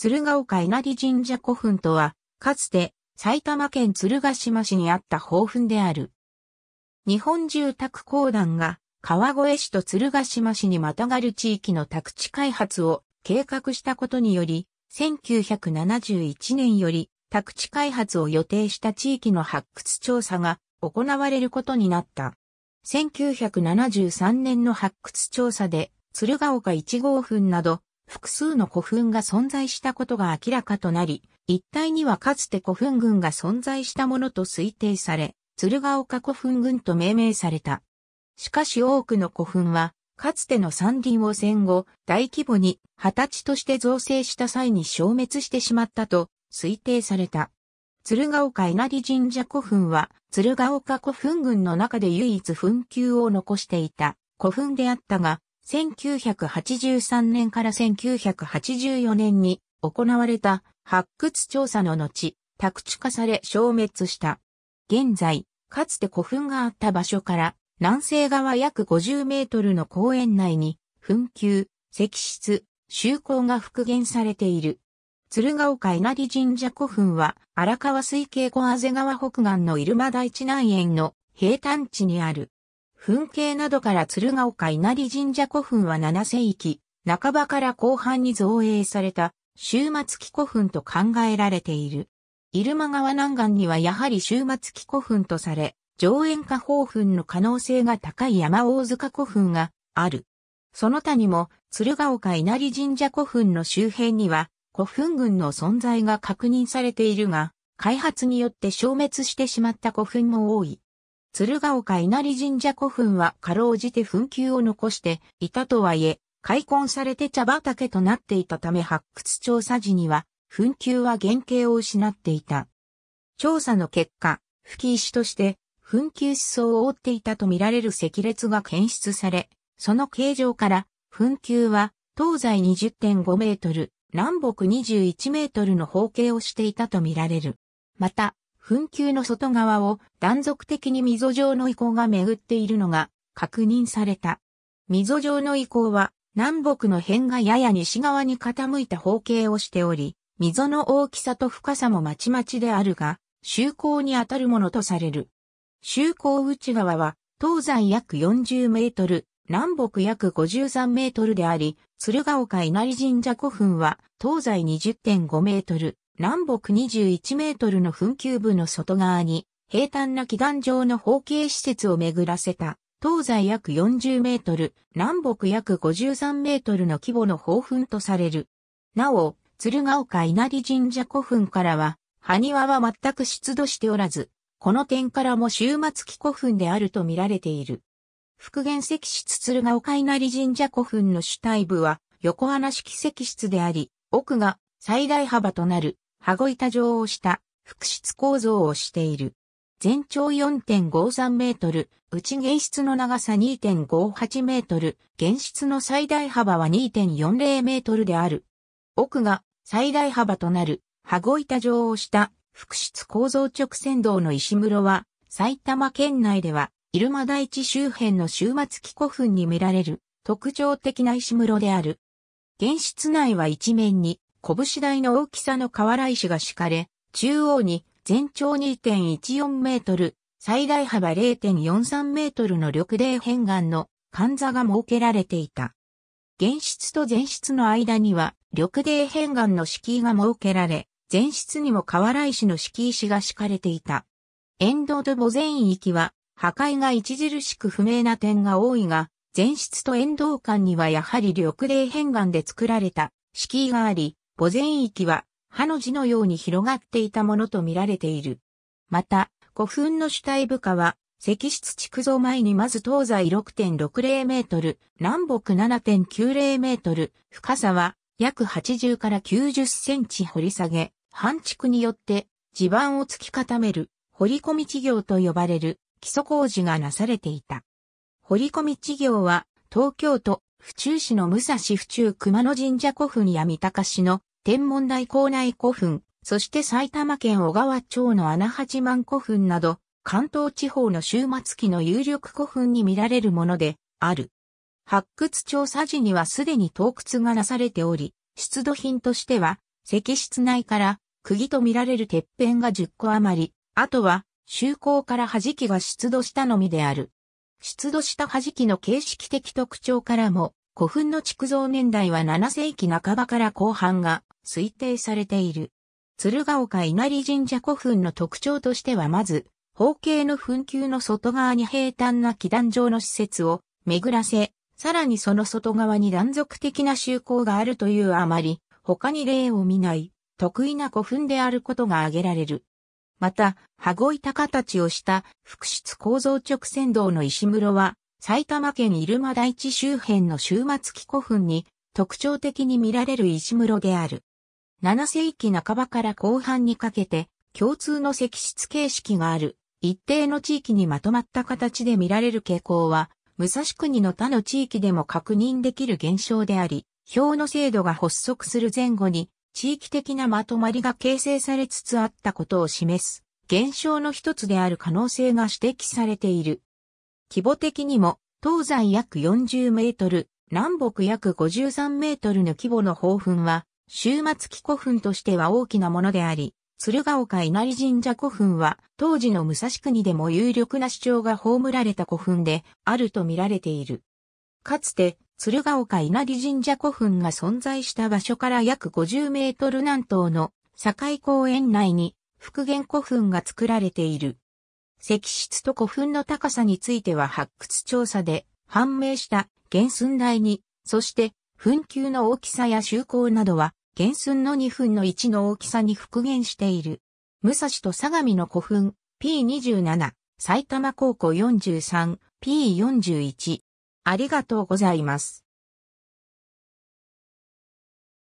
鶴岡稲荷神社古墳とは、かつて埼玉県鶴ヶ島市にあった宝墳である。日本住宅公団が川越市と鶴ヶ島市にまたがる地域の宅地開発を計画したことにより、1971年より宅地開発を予定した地域の発掘調査が行われることになった。1973年の発掘調査で鶴岡1号墳など複数の古墳が存在したことが明らかとなり、一帯にはかつて古墳群が存在したものと推定され、鶴岡古墳群と命名された。しかし多くの古墳は、かつての山林を戦後、大規模に二十歳として造成した際に消滅してしまったと推定された。鶴岡稲荷神社古墳は、鶴岡古墳群の中で唯一墳丘を残していた古墳であったが、1983年から1984年に行われた発掘調査の後、宅地化され消滅した。現在、かつて古墳があった場所から南西側約50メートルの公園内に墳丘、石室、修行が復元されている。鶴岡稲荷神社古墳は荒川水系小畔川北岸の入間大地内園の平坦地にある。噴景などから鶴岡稲荷神社古墳は7世紀、半ばから後半に造営された、終末期古墳と考えられている。入間川南岸にはやはり終末期古墳とされ、上演下方墳の可能性が高い山大塚古墳がある。その他にも、鶴岡稲荷神社古墳の周辺には、古墳群の存在が確認されているが、開発によって消滅してしまった古墳も多い。鶴岡稲荷神社古墳はかろうじて墳丘を残していたとはいえ、開墾されて茶畑となっていたため発掘調査時には、墳丘は原型を失っていた。調査の結果、吹石として墳丘思想を覆っていたとみられる石列が検出され、その形状から、墳丘は東西20.5メートル、南北21メートルの方形をしていたとみられる。また、墳丘の外側を断続的に溝状の遺構が巡っているのが確認された。溝状の遺構は南北の辺がやや西側に傾いた方形をしており、溝の大きさと深さもまちまちであるが、周光にあたるものとされる。周光内側は東西約40メートル、南北約53メートルであり、鶴岡稲荷神社古墳は東西20.5メートル、南北21メートルの墳丘部の外側に、平坦な祈願場の方形施設を巡らせた、東西約40メートル、南北約53メートルの規模の宝墳とされる。なお、鶴岡稲荷神社古墳からは、埴輪は全く出土しておらず、この点からも終末期古墳であると見られている。復元石室鶴岡稲荷神社古墳の主体部は横穴式石室であり、奥が最大幅となる羽子板状をした複質構造をしている。全長4.53メートル、内原質の長さ2.58メートル、原質の最大幅は2.40メートルである。奥が最大幅となる羽子板状をした複質構造直線道の石室は埼玉県内では入間大地周辺の終末期古墳に見られる特徴的な石室である。原室内は一面に拳台の大きさの瓦石が敷かれ、中央に全長2.14メートル、最大幅0.43メートルの緑泥片岩の管座が設けられていた。原室と前室の間には緑泥片岩の敷居が設けられ、前室にも瓦石の敷石が敷かれていた。沿道と墓前域は破壊が著しく不明な点が多いが、前室と沿道間にはやはり緑泥片岩で作られた敷居があり、墓前域は、歯の字のように広がっていたものと見られている。また、古墳の主体部下は、石室築造前にまず東西6.60メートル、南北7.90メートル、深さは約80から90センチ掘り下げ、半築によって地盤を突き固める、掘り込み地業と呼ばれる基礎工事がなされていた。掘り込み地業は、東京都府中市の武蔵府中熊野神社古墳や三鷹市の天文台校内古墳、そして埼玉県小川町の穴八幡古墳など、関東地方の終末期の有力古墳に見られるもので、ある。発掘調査時にはすでに洞窟がなされており、出土品としては、石室内から、釘と見られるてっぺんが10個余り、あとは、周口から弾きが出土したのみである。出土した弾きの形式的特徴からも、古墳の築造年代は7世紀半ばから後半が推定されている。鶴岡稲荷神社古墳の特徴としてはまず、方形の墳丘の外側に平坦な基壇状の施設を巡らせ、さらにその外側に断続的な修行があるというあまり、他に例を見ない、得意な古墳であることが挙げられる。また、羽子板形をした、複質構造直線道の石室は、埼玉県入間大地周辺の終末期古墳に、特徴的に見られる石室である。7世紀半ばから後半にかけて、共通の石室形式がある、一定の地域にまとまった形で見られる傾向は、武蔵国の他の地域でも確認できる現象であり、表の制度が発足する前後に、地域的なまとまりが形成されつつあったことを示す、現象の一つである可能性が指摘されている。規模的にも、東西約40メートル、南北約53メートルの規模の豊墳は、終末期古墳としては大きなものであり、鶴岡稲荷神社古墳は当時の武蔵国でも有力な主張が葬られた古墳であると見られている。かつて鶴岡稲荷神社古墳が存在した場所から約50メートル南東の境公園内に復元古墳が作られている。石室と古墳の高さについては発掘調査で判明した原寸大に、そして墳丘の大きさや周口などは原寸の2分の1の大きさに復元している。武蔵と相模の古墳 P27 埼玉高校 43P41 ありがとうございます。